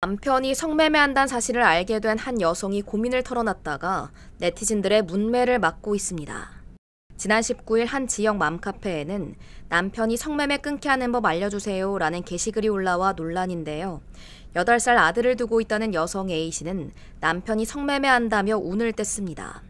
남편이 성매매한다는 사실을 알게 된 한 여성이 고민을 털어놨다가 네티즌들의 문매를 맞고 있습니다. 지난 19일 한 지역 맘카페에는 남편이 성매매 끊게 하는 법 알려주세요 라는 게시글이 올라와 논란인데요. 8살 아들을 두고 있다는 여성 A씨는 남편이 성매매한다며 운을 뗐습니다.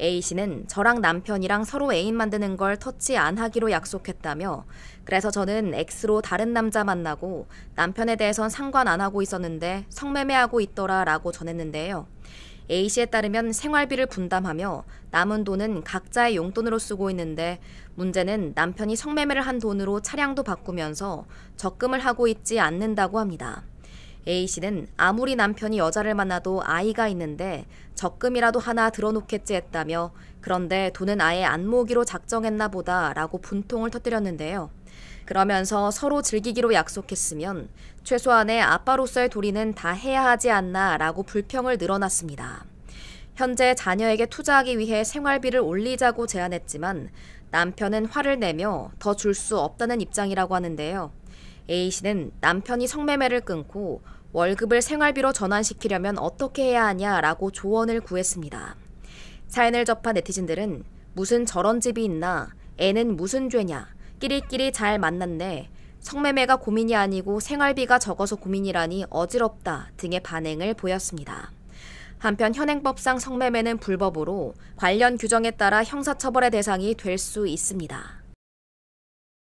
A씨는 저랑 남편이랑 서로 애인 만드는 걸 터치 안 하기로 약속했다며 그래서 저는 X로 다른 남자 만나고 남편에 대해선 상관 안 하고 있었는데 성매매하고 있더라 라고 전했는데요. A씨에 따르면 생활비를 분담하며 남은 돈은 각자의 용돈으로 쓰고 있는데 문제는 남편이 성매매를 한 돈으로 차량도 바꾸면서 적금을 하고 있지 않는다고 합니다. A씨는 아무리 남편이 여자를 만나도 아이가 있는데 적금이라도 하나 들어놓겠지 했다며 그런데 돈은 아예 안모기로 작정했나 보다 라고 분통을 터뜨렸는데요. 그러면서 서로 즐기기로 약속했으면 최소한의 아빠로서의 도리는 다 해야 하지 않나 라고 불평을 늘어놨습니다. 현재 자녀에게 투자하기 위해 생활비를 올리자고 제안했지만 남편은 화를 내며 더 줄 수 없다는 입장이라고 하는데요. A씨는 남편이 성매매를 끊고 월급을 생활비로 전환시키려면 어떻게 해야 하냐라고 조언을 구했습니다. 사연을 접한 네티즌들은 무슨 저런 집이 있나, 애는 무슨 죄냐, 끼리끼리 잘 만났네, 성매매가 고민이 아니고 생활비가 적어서 고민이라니 어지럽다 등의 반응을 보였습니다. 한편 현행법상 성매매는 불법으로 관련 규정에 따라 형사처벌의 대상이 될 수 있습니다.